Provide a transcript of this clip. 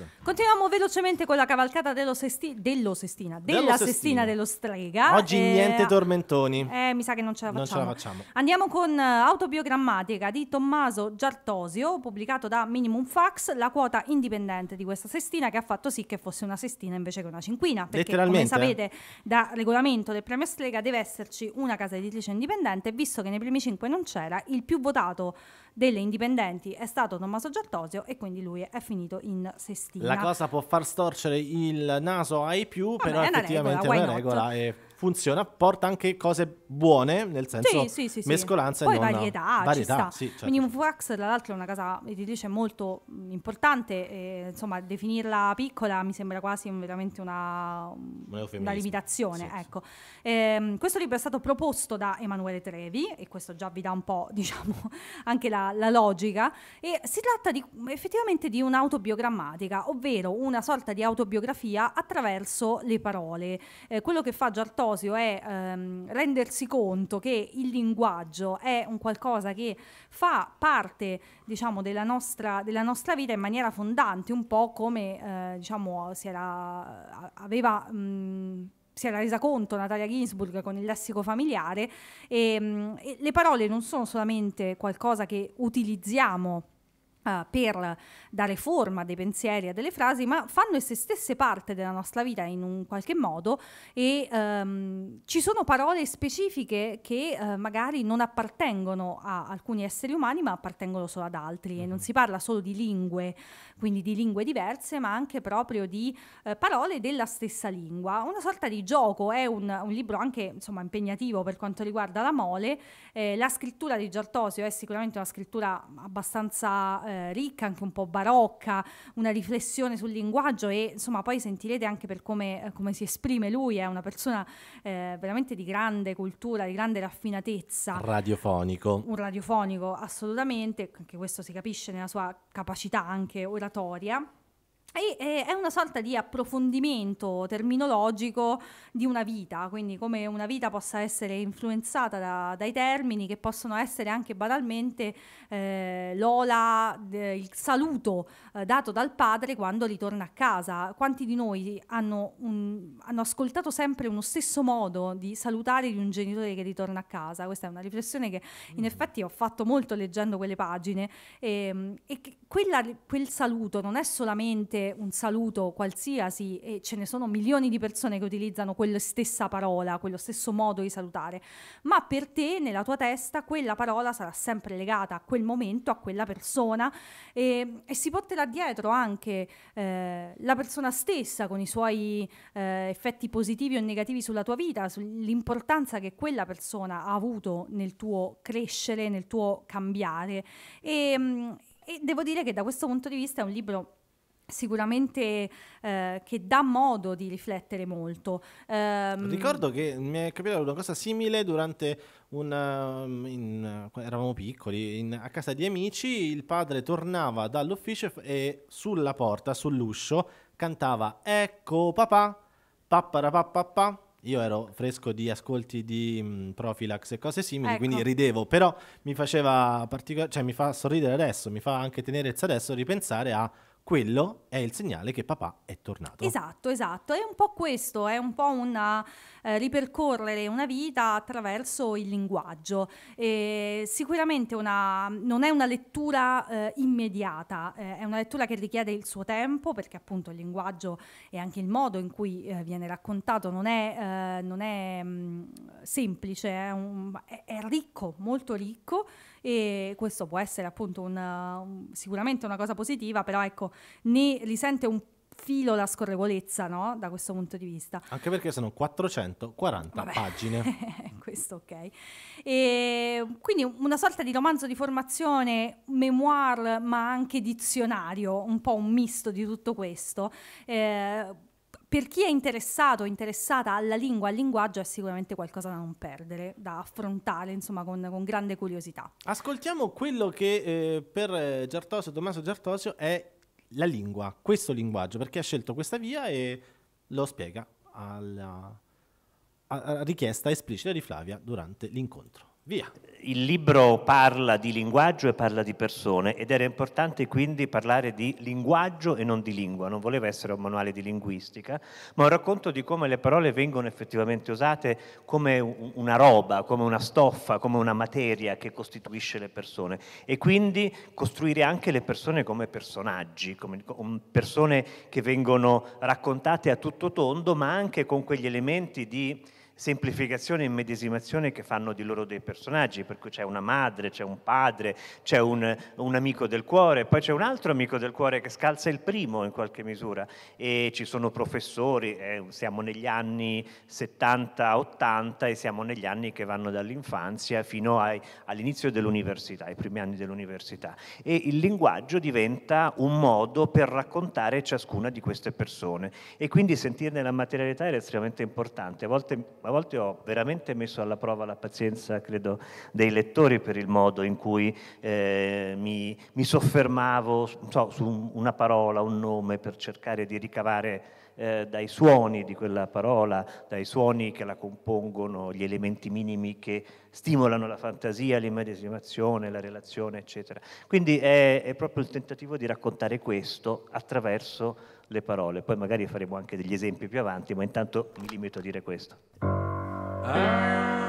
Yes. Continuiamo velocemente con la cavalcata dello, sesti- dello Sestina, della dello sestina. sestina. dello Strega. Oggi eh, niente tormentoni. Eh, mi sa che non ce la facciamo. Non ce la facciamo. Andiamo con eh, Autobiogrammatica di Tommaso Giartosio, pubblicato da Minimum Fax, la quota indipendente di questa sestina che ha fatto sì che fosse una sestina invece che una cinquina. Perché come eh. sapete da regolamento del premio Strega deve esserci una casa editrice indipendente, visto che nei primi cinque non c'era, il più votato delle indipendenti è stato Tommaso Giattosio e quindi lui è finito in sestina. La cosa può far storcere il naso ai più, Vabbè, però effettivamente è una regola. È una regola funziona, porta anche cose buone, nel senso sì, sì, sì, mescolanza sì. e non... varietà, varietà sì, certo. Minimum Wax, tra l'altro, è una casa editrice molto importante, e, insomma, definirla piccola mi sembra quasi veramente una, una limitazione. ecco. Ehm, questo libro è stato proposto da Emanuele Trevi, e questo già vi dà un po', diciamo, anche la, la logica, e si tratta di, effettivamente di un'autobiogrammatica, ovvero una sorta di autobiografia attraverso le parole. Eh, quello che fa Giartò Ambrosio è ehm, rendersi conto che il linguaggio è un qualcosa che fa parte diciamo, della, nostra, della nostra vita in maniera fondante, un po' come eh, diciamo, si era, aveva... Mh, si era resa conto Natalia Ginsburg con il lessico familiare e, ehm, mh, e le parole non sono solamente qualcosa che utilizziamo eh, per dare forma dei pensieri e delle frasi, ma fanno esse stesse parte della nostra vita in un qualche modo e um, ci sono parole specifiche che uh, magari non appartengono a alcuni esseri umani, ma appartengono solo ad altri e non mm-hmm. si parla solo di lingue, quindi di lingue diverse, ma anche proprio di uh, parole della stessa lingua. Una sorta di gioco, è un, un libro anche insomma, impegnativo per quanto riguarda la mole, eh, la scrittura di Giartosio è sicuramente una scrittura abbastanza eh, ricca, anche un po' barocca, una riflessione sul linguaggio e insomma poi sentirete anche per come, eh, come si esprime lui, è una persona eh, veramente di grande cultura, di grande raffinatezza. Radiofonico. Un radiofonico assolutamente, anche questo si capisce nella sua capacità anche oratoria. E, eh, è una sorta di approfondimento terminologico di una vita, quindi come una vita possa essere influenzata da, dai termini che possono essere anche banalmente eh, l'ola, eh, il saluto eh, dato dal padre quando ritorna a casa. Quanti di noi hanno, un, hanno ascoltato sempre uno stesso modo di salutare di un genitore che ritorna a casa? Questa è una riflessione che in mm. effetti ho fatto molto leggendo quelle pagine ehm, e, e quella, quel saluto non è solamente anche un saluto qualsiasi e ce ne sono milioni di persone che utilizzano quella stessa parola, quello stesso modo di salutare, ma per te nella tua testa quella parola sarà sempre legata a quel momento, a quella persona e, e si porterà dietro anche eh, la persona stessa con i suoi eh, effetti positivi o negativi sulla tua vita, sull'importanza che quella persona ha avuto nel tuo crescere, nel tuo cambiare. E, mm, e devo dire che da questo punto di vista è un libro sicuramente eh, che dà modo di riflettere molto. Um, Ricordo che mi è capitata una cosa simile durante un... Mm, eravamo piccoli, in, a casa di amici, il padre tornava dall'ufficio e sulla porta, sull'uscio, cantava Ecco papà, papparapapapà. Io ero fresco di ascolti di mh, mm, Profilax e cose simili, ecco. quindi ridevo, però mi faceva particolare, cioè mi fa sorridere adesso, mi fa anche tenerezza adesso ripensare a quello è il segnale che papà è tornato. Esatto, esatto, è un po' questo, è un po' una eh, ripercorrere una vita attraverso il linguaggio. E sicuramente una, non è una lettura eh, immediata, eh, è una lettura che richiede il suo tempo perché appunto il linguaggio e anche il modo in cui eh, viene raccontato non è, eh, non è mh, mm, semplice, è, un, è, ricco, molto ricco e questo può essere appunto un, sicuramente una cosa positiva, però ecco, ne risente un filo la scorrevolezza no? da questo punto di vista. Anche perché sono 440 Vabbè. pagine. Questo ok. E quindi una sorta di romanzo di formazione, memoir, ma anche dizionario, un po' un misto di tutto questo. Eh, per chi è interessato, o interessata alla lingua, al linguaggio, è sicuramente qualcosa da non perdere, da affrontare, insomma, con, con grande curiosità. Ascoltiamo quello che eh, per eh, Giartosio, Tommaso Giartosio è la lingua, questo linguaggio, perché ha scelto questa via e lo spiega alla, alla richiesta esplicita di Flavia durante l'incontro. Via. Il libro parla di linguaggio e parla di persone ed era importante quindi parlare di linguaggio e non di lingua, non voleva essere un manuale di linguistica, ma un racconto di come le parole vengono effettivamente usate come una roba, come una stoffa, come una materia che costituisce le persone e quindi costruire anche le persone come personaggi, come persone che vengono raccontate a tutto tondo ma anche con quegli elementi di semplificazione e medesimazione che fanno di loro dei personaggi, per cui c'è una madre, c'è un padre, c'è un, un amico del cuore, poi c'è un altro amico del cuore che scalza il primo in qualche misura e ci sono professori, eh, siamo negli anni 70-80 e siamo negli anni che vanno dall'infanzia fino ai, all'inizio dell'università, ai primi anni dell'università e il linguaggio diventa un modo per raccontare ciascuna di queste persone e quindi sentirne la materialità era estremamente importante, a volte a volte ho veramente messo alla prova la pazienza, credo, dei lettori per il modo in cui eh, mi, mi, soffermavo so, su una parola, un nome, per cercare di ricavare eh, dai suoni di quella parola, dai suoni che la compongono, gli elementi minimi che stimolano la fantasia, l'immedesimazione, la relazione, eccetera. Quindi è, è proprio il tentativo di raccontare questo attraverso le parole. Poi magari faremo anche degli esempi più avanti, ma intanto mi limito a dire questo. Ah.